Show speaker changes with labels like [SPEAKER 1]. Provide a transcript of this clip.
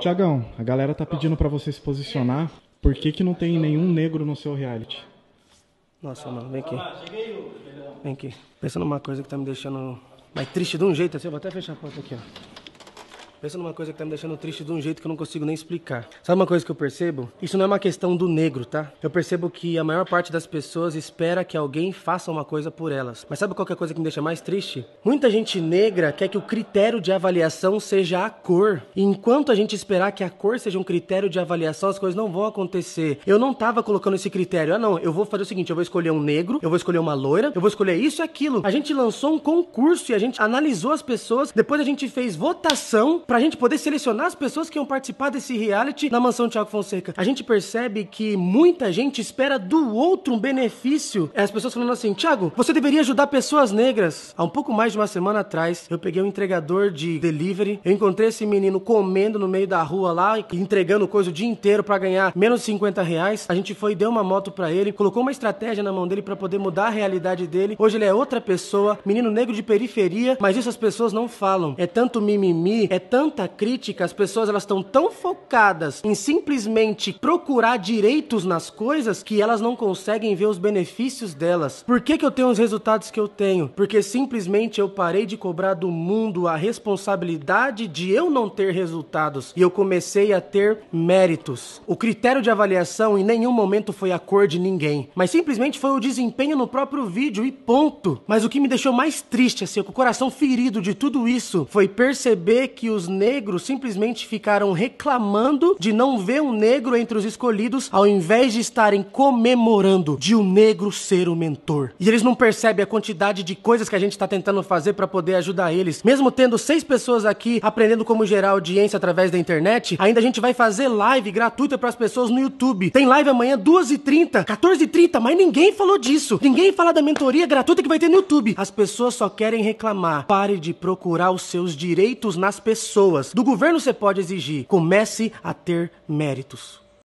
[SPEAKER 1] Tiagão, a galera tá pedindo para você se posicionar. Por que, que não tem nenhum negro no seu reality?
[SPEAKER 2] Nossa, mano, vem aqui. Vem aqui. Pensando numa coisa que tá me deixando mais triste de um jeito assim, eu vou até fechar a porta aqui, ó. Pensa numa coisa
[SPEAKER 1] que tá me deixando triste de um jeito que eu não consigo nem explicar. Sabe uma coisa que eu percebo? Isso não é uma questão do negro, tá? Eu percebo que a maior parte das pessoas espera que alguém faça uma coisa por elas. Mas sabe qual é a coisa que me deixa mais triste? Muita gente negra quer que o critério de avaliação seja a cor. E enquanto a gente esperar que a cor seja um critério de avaliação, as coisas não vão acontecer. Eu não tava colocando esse critério. Ah, não, eu vou fazer o seguinte, eu vou escolher um negro, eu vou escolher uma loira, eu vou escolher isso e aquilo. A gente lançou um concurso e a gente analisou as pessoas, depois a gente fez votação para pra gente poder selecionar as pessoas que iam participar desse reality na mansão Tiago Fonseca. A gente percebe que muita gente espera do outro um benefício. É as pessoas falando assim, Tiago, você deveria ajudar pessoas negras. Há um pouco mais de uma semana atrás, eu peguei um entregador de delivery, eu encontrei esse menino comendo no meio da rua lá, entregando coisa o dia inteiro para ganhar menos 50 reais. A gente foi deu uma moto para ele, colocou uma estratégia na mão dele para poder mudar a realidade dele. Hoje ele é outra pessoa, menino negro de periferia, mas isso as pessoas não falam. É tanto mimimi, é tanto tanta crítica, as pessoas elas estão tão focadas em simplesmente procurar direitos nas coisas que elas não conseguem ver os benefícios delas. Por que, que eu tenho os resultados que eu tenho? Porque simplesmente eu parei de cobrar do mundo a responsabilidade de eu não ter resultados e eu comecei a ter méritos. O critério de avaliação em nenhum momento foi a cor de ninguém, mas simplesmente foi o desempenho no próprio vídeo e ponto. Mas o que me deixou mais triste, assim, com o coração ferido de tudo isso, foi perceber que os negros simplesmente ficaram reclamando de não ver um negro entre os escolhidos, ao invés de estarem comemorando de um negro ser o mentor. E eles não percebem a quantidade de coisas que a gente está tentando fazer para poder ajudar eles. Mesmo tendo seis pessoas aqui aprendendo como gerar audiência através da internet, ainda a gente vai fazer live gratuita para as pessoas no YouTube. Tem live amanhã, 2h30, 14h30, mas ninguém falou disso. Ninguém fala da mentoria gratuita que vai ter no YouTube. As pessoas só querem reclamar. Pare de procurar os seus direitos nas pessoas pessoas. Do governo você pode exigir, comece a ter méritos.